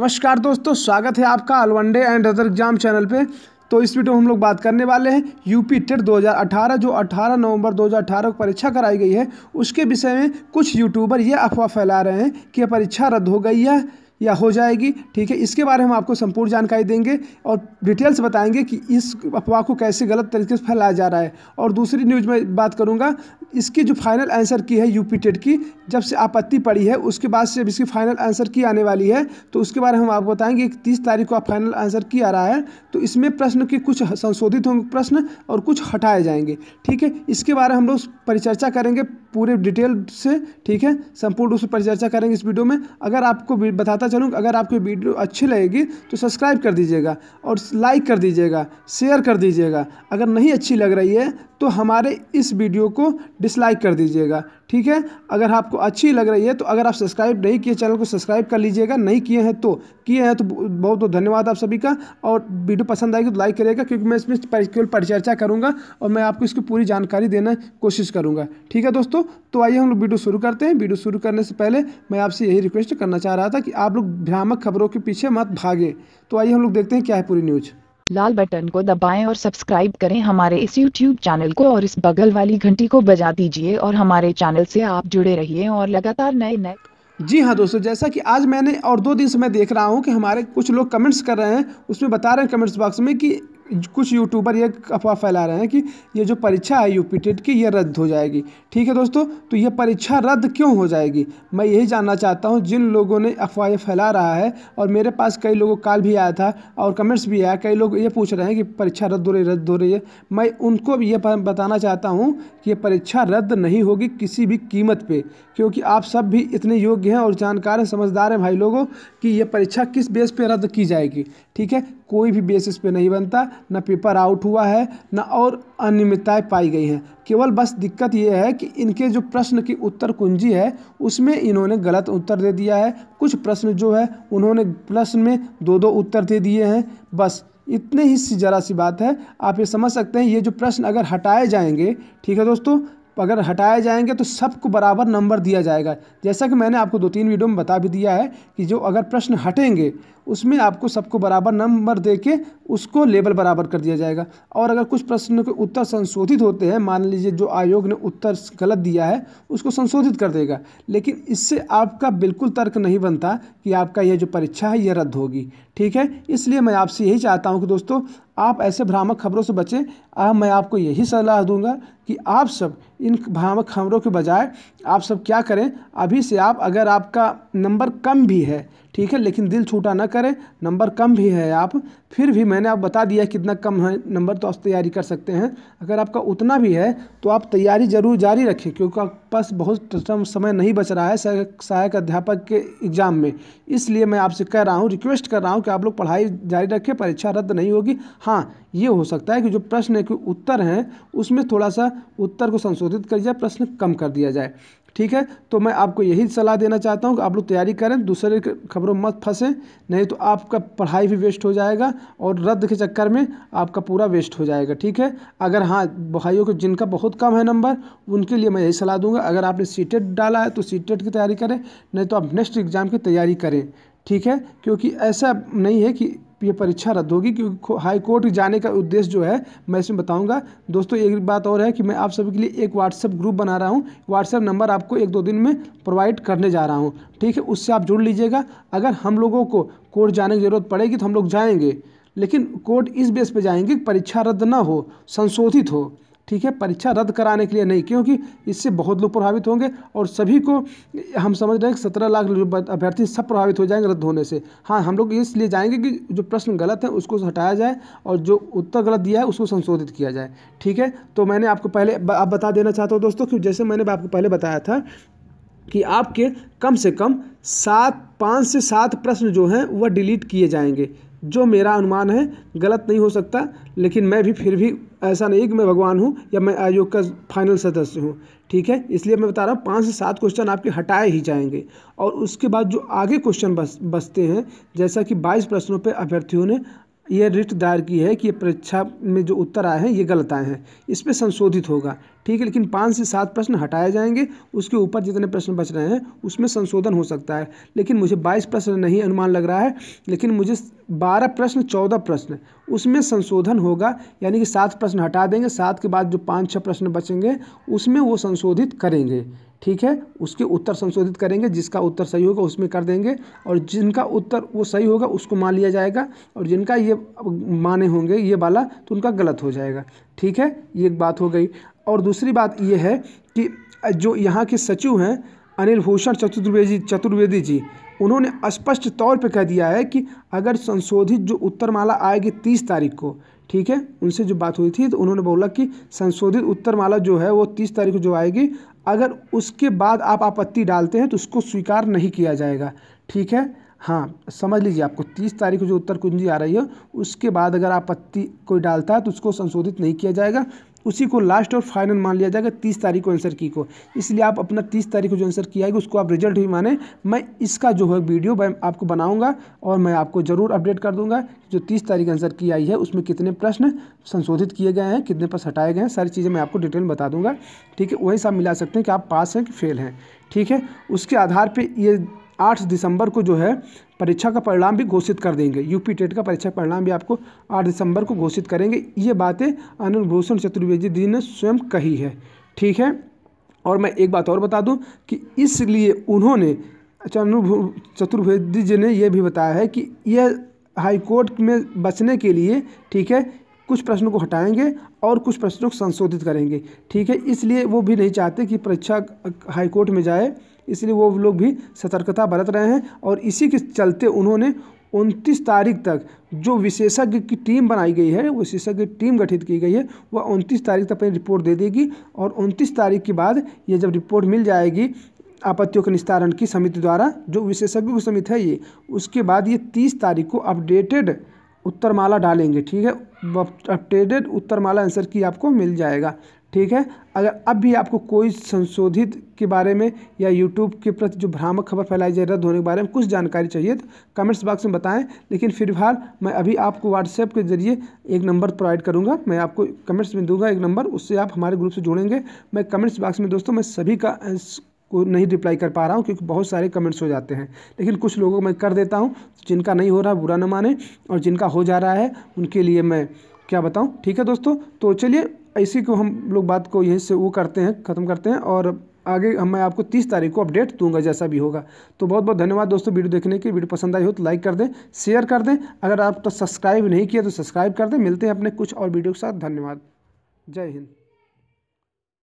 नमस्कार दोस्तों स्वागत है आपका अलवंडे एंड अदर एग्जाम चैनल पे तो इस वीडियो में हम लोग बात करने वाले हैं यूपी टेट 2018 जो 18 नवंबर 2018 को परीक्षा कराई गई है उसके विषय में कुछ यूट्यूबर ये अफवाह फैला रहे हैं कि यह परीक्षा रद्द हो गई है या हो जाएगी ठीक है इसके बारे में हम आपको संपूर्ण जानकारी देंगे और डिटेल्स बताएंगे कि इस अफवाह को कैसे गलत तरीके से फैलाया जा रहा है और दूसरी न्यूज में बात करूँगा इसकी जो फाइनल आंसर की है यूपी टेट की जब से आपत्ति पड़ी है उसके बाद से जब इसकी फाइनल आंसर की आने वाली है तो उसके बारे में हम आपको बताएंगे कि तीस तारीख को फाइनल आंसर की आ रहा है तो इसमें प्रश्न के कुछ संशोधित होंगे प्रश्न और कुछ हटाए जाएंगे ठीक है इसके बारे में हम लोग परिचर्चा करेंगे पूरे डिटेल से ठीक है संपूर्ण रूप से परिचर्चा करेंगे इस वीडियो में अगर आपको बताता चाहूँगा अगर आपकी वीडियो अच्छी लगेगी तो सब्सक्राइब कर दीजिएगा और लाइक कर दीजिएगा शेयर कर दीजिएगा अगर नहीं अच्छी लग रही है तो हमारे इस वीडियो को डिसलाइक कर दीजिएगा ठीक है अगर आपको अच्छी लग रही है तो अगर आप सब्सक्राइब नहीं किए चैनल को सब्सक्राइब कर लीजिएगा नहीं किए हैं तो किए हैं तो बहुत बहुत धन्यवाद आप सभी का और वीडियो पसंद आएगी तो लाइक करिएगा क्योंकि मैं इसमें केवल परिचर्चा करूँगा और मैं आपको इसकी पूरी जानकारी देने कोशिश करूँगा ठीक है दोस्तों तो आइए हम लोग वीडियो शुरू करते हैं वीडियो शुरू करने से पहले मैं आपसे यही रिक्वेस्ट करना चाह रहा था कि आप लोग भ्रामक खबरों के पीछे मत भागें तो आइए हम लोग देखते हैं क्या है पूरी न्यूज़ लाल बटन को दबाएं और सब्सक्राइब करें हमारे इस यूट्यूब चैनल को और इस बगल वाली घंटी को बजा दीजिए और हमारे चैनल से आप जुड़े रहिए और लगातार नए नए जी हाँ दोस्तों जैसा कि आज मैंने और दो दिन से मैं देख रहा हूँ कि हमारे कुछ लोग कमेंट्स कर रहे हैं उसमें बता रहे हैं कमेंट्स बॉक्स में कि कुछ यूट्यूबर ये अफवाह फैला रहे हैं कि ये जो परीक्षा है यू टेट की ये रद्द हो जाएगी ठीक है दोस्तों तो ये परीक्षा रद्द क्यों हो जाएगी मैं यही जानना चाहता हूँ जिन लोगों ने अफवाह फैला रहा है और मेरे पास कई लोगों का कॉल भी आया था और कमेंट्स भी आया कई लोग ये पूछ रहे हैं कि परीक्षा रद्द हो रही रद्द हो रही है मैं उनको भी ये बताना चाहता हूँ कि ये परीक्षा रद्द नहीं होगी किसी भी कीमत पर क्योंकि आप सब भी इतने योग्य हैं और जानकार हैं समझदार हैं भाई लोगों कि ये परीक्षा किस बेस पर रद्द की जाएगी ठीक है कोई भी बेसिस पे नहीं बनता न पेपर आउट हुआ है न और अनियमितताएँ पाई गई हैं केवल बस दिक्कत ये है कि इनके जो प्रश्न की उत्तर कुंजी है उसमें इन्होंने गलत उत्तर दे दिया है कुछ प्रश्न जो है उन्होंने प्रश्न में दो दो उत्तर दे दिए हैं बस इतने ही सी जरा सी बात है आप ये समझ सकते हैं ये जो प्रश्न अगर हटाए जाएंगे ठीक है दोस्तों अगर हटाए जाएंगे तो सबको बराबर नंबर दिया जाएगा जैसा कि मैंने आपको दो तीन वीडियो में बता भी दिया है कि जो अगर प्रश्न हटेंगे उसमें आपको सबको बराबर नंबर दे के उसको लेबल बराबर कर दिया जाएगा और अगर कुछ प्रश्नों के उत्तर संशोधित होते हैं मान लीजिए जो आयोग ने उत्तर गलत दिया है उसको संशोधित कर देगा लेकिन इससे आपका बिल्कुल तर्क नहीं बनता कि आपका यह जो परीक्षा है यह रद्द होगी ठीक है इसलिए मैं आपसे यही चाहता हूँ कि दोस्तों आप ऐसे भ्रामक खबरों से बचें अब मैं आपको यही सलाह दूंगा कि आप सब इन भ्रामक खबरों के बजाय आप सब क्या करें अभी से आप अगर आपका नंबर कम भी है ठीक है लेकिन दिल छूटा ना करें नंबर कम भी है आप फिर भी मैंने आप बता दिया कितना कम है नंबर तो आप तैयारी कर सकते हैं अगर आपका उतना भी है तो आप तैयारी ज़रूर जारी रखें क्योंकि आपके पास बहुत समय नहीं बच रहा है सहायक अध्यापक के एग्ज़ाम में इसलिए मैं आपसे कह रहा हूँ रिक्वेस्ट कर रहा हूँ कि आप लोग पढ़ाई जारी रखें परीक्षा रद्द नहीं होगी हाँ ये हो सकता है कि जो प्रश्न के उत्तर हैं उसमें थोड़ा सा उत्तर को संशोधित कर दिया प्रश्न कम कर दिया जाए ठीक है तो मैं आपको यही सलाह देना चाहता हूँ कि आप लोग तैयारी करें दूसरे खबरों मत फंसें नहीं तो आपका पढ़ाई भी वेस्ट हो जाएगा और रद्द के चक्कर में आपका पूरा वेस्ट हो जाएगा ठीक है अगर हाँ भाइयों को जिनका बहुत कम है नंबर उनके लिए मैं यही सलाह दूंगा अगर आपने सी डाला है तो सी की तैयारी करें नहीं तो आप नेक्स्ट एग्ज़ाम की तैयारी करें ठीक है क्योंकि ऐसा नहीं है कि ये परीक्षा रद्द होगी क्योंकि हाई कोर्ट जाने का उद्देश्य जो है मैं इसमें बताऊंगा दोस्तों एक बात और है कि मैं आप सभी के लिए एक व्हाट्सएप ग्रुप बना रहा हूं व्हाट्सएप नंबर आपको एक दो दिन में प्रोवाइड करने जा रहा हूं ठीक है उससे आप जुड़ लीजिएगा अगर हम लोगों को कोर्ट जाने की ज़रूरत पड़ेगी तो हम लोग जाएंगे लेकिन कोर्ट इस बेस पर जाएंगे कि परीक्षा रद्द ना हो संशोधित हो ठीक है परीक्षा रद्द कराने के लिए नहीं क्योंकि इससे बहुत लोग प्रभावित होंगे और सभी को हम समझ रहे हैं कि सत्रह लाख अभ्यर्थी सब प्रभावित हो जाएंगे रद्द होने से हाँ हम लोग इसलिए जाएंगे कि जो प्रश्न गलत है उसको हटाया जाए और जो उत्तर गलत दिया है उसको संशोधित किया जाए ठीक है तो मैंने आपको पहले आप बता देना चाहता हूँ दोस्तों कि जैसे मैंने आपको पहले बताया था कि आपके कम से कम सात पाँच से सात प्रश्न जो हैं वह डिलीट किए जाएंगे जो मेरा अनुमान है गलत नहीं हो सकता लेकिन मैं भी फिर भी ऐसा नहीं कि मैं भगवान हूँ या मैं आयोग का फाइनल सदस्य हूँ ठीक है इसलिए मैं बता रहा हूँ पाँच से सात क्वेश्चन आपके हटाए ही जाएंगे और उसके बाद जो आगे क्वेश्चन बस बचते हैं जैसा कि बाईस प्रश्नों पर अभ्यर्थियों ने ये रिट दायर की है कि ये परीक्षा में जो उत्तर आए हैं ये गलत आए हैं इसमें संशोधित होगा ठीक है लेकिन पाँच से सात प्रश्न हटाए जाएंगे उसके ऊपर जितने प्रश्न बच रहे हैं उसमें संशोधन हो सकता है लेकिन मुझे बाईस प्रश्न नहीं अनुमान लग रहा है लेकिन मुझे बारह प्रश्न चौदह प्रश्न उसमें संशोधन होगा यानी कि सात प्रश्न हटा देंगे सात के बाद जो पाँच छः प्रश्न बचेंगे उसमें वो संशोधित करेंगे ठीक है उसके उत्तर संशोधित करेंगे जिसका उत्तर सही होगा उसमें कर देंगे और जिनका उत्तर वो सही होगा उसको मान लिया जाएगा और जिनका ये माने होंगे ये वाला तो उनका गलत हो जाएगा ठीक है ये एक बात हो गई और दूसरी बात ये है कि जो यहाँ के सचिव हैं अनिल भूषण चतुर्वेदी चतुर्वेदी जी उन्होंने स्पष्ट तौर पर कह दिया है कि अगर संशोधित जो उत्तरमाला आएगी तीस तारीख को ठीक है उनसे जो बात हुई थी तो उन्होंने बोला कि संशोधित उत्तर माला जो है वो तीस तारीख को जो आएगी अगर उसके बाद आप आपत्ति डालते हैं तो उसको स्वीकार नहीं किया जाएगा ठीक है हाँ समझ लीजिए आपको तीस तारीख को जो उत्तर कुंजी आ रही है उसके बाद अगर आपत्ति कोई डालता है तो उसको संशोधित नहीं किया जाएगा उसी को लास्ट और फाइनल मान लिया जाएगा तीस तारीख को आंसर की को इसलिए आप अपना तीस तारीख को जो आंसर किया है उसको आप रिजल्ट भी माने मैं इसका जो है वीडियो मैं आपको बनाऊंगा और मैं आपको ज़रूर अपडेट कर दूंगा जो तीस तारीख आंसर की आई है उसमें कितने प्रश्न संशोधित किए गए हैं कितने प्रश्न हटाए गए हैं सारी चीज़ें मैं आपको डिटेल बता दूंगा ठीक है वही सब मिला सकते हैं कि आप पास हैं कि फेल हैं ठीक है उसके आधार पर ये आठ दिसंबर को जो है परीक्षा का परिणाम भी घोषित कर देंगे यूपी टेट का परीक्षा परिणाम भी आपको आठ दिसंबर को घोषित करेंगे ये बातें अनिल भूषण चतुर्वेदी जी ने स्वयं कही है ठीक है और मैं एक बात और बता दूं कि इसलिए उन्होंने चंद्र अच्छा, चतुर्वेदी जी ने यह भी बताया है कि यह हाईकोर्ट में बचने के लिए ठीक है कुछ प्रश्नों को हटाएंगे और कुछ प्रश्नों को संशोधित करेंगे ठीक है इसलिए वो भी नहीं चाहते कि परीक्षा हाईकोर्ट में जाए इसलिए वो लोग भी सतर्कता बरत रहे हैं और इसी के चलते उन्होंने उनतीस तारीख तक जो विशेषज्ञ की टीम बनाई गई है विशेषज्ञ टीम गठित की गई है वह उनतीस तारीख तक अपनी रिपोर्ट दे देगी और उनतीस तारीख के बाद ये जब रिपोर्ट मिल जाएगी आपत्तियों के निस्तारण की समिति द्वारा जो विशेषज्ञ की समिति है ये उसके बाद ये तीस तारीख को अपडेटेड उत्तरमाला डालेंगे ठीक है अपडेटेड उत्तरमाला आंसर की आपको मिल जाएगा ठीक है अगर अब भी आपको कोई संशोधित के बारे में या यूट्यूब के प्रति जो भ्रामक खबर फैलाई जाए रद्द होने के बारे में कुछ जानकारी चाहिए तो कमेंट्स बॉक्स में बताएं लेकिन फिर फिलहाल मैं अभी आपको व्हाट्सएप के जरिए एक नंबर प्रोवाइड करूँगा मैं आपको कमेंट्स में दूंगा एक नंबर उससे आप हमारे ग्रुप से जुड़ेंगे मैं कमेंट्स बॉक्स में दोस्तों मैं सभी का को नहीं रिप्लाई कर पा रहा हूँ क्योंकि बहुत सारे कमेंट्स हो जाते हैं लेकिन कुछ लोगों को मैं कर देता हूँ जिनका नहीं हो रहा बुरा न माने और जिनका हो जा रहा है उनके लिए मैं क्या बताऊँ ठीक है दोस्तों तो चलिए इसी को हम लोग बात को यहीं से वो करते हैं ख़त्म करते हैं और आगे हम मैं आपको तीस तारीख को अपडेट दूंगा जैसा भी होगा तो बहुत बहुत धन्यवाद दोस्तों वीडियो देखने की वीडियो पसंद आई हो तो लाइक कर दें शेयर कर दें अगर आप तो सब्सक्राइब नहीं किया तो सब्सक्राइब कर दें मिलते हैं अपने कुछ और वीडियो के साथ धन्यवाद जय हिंद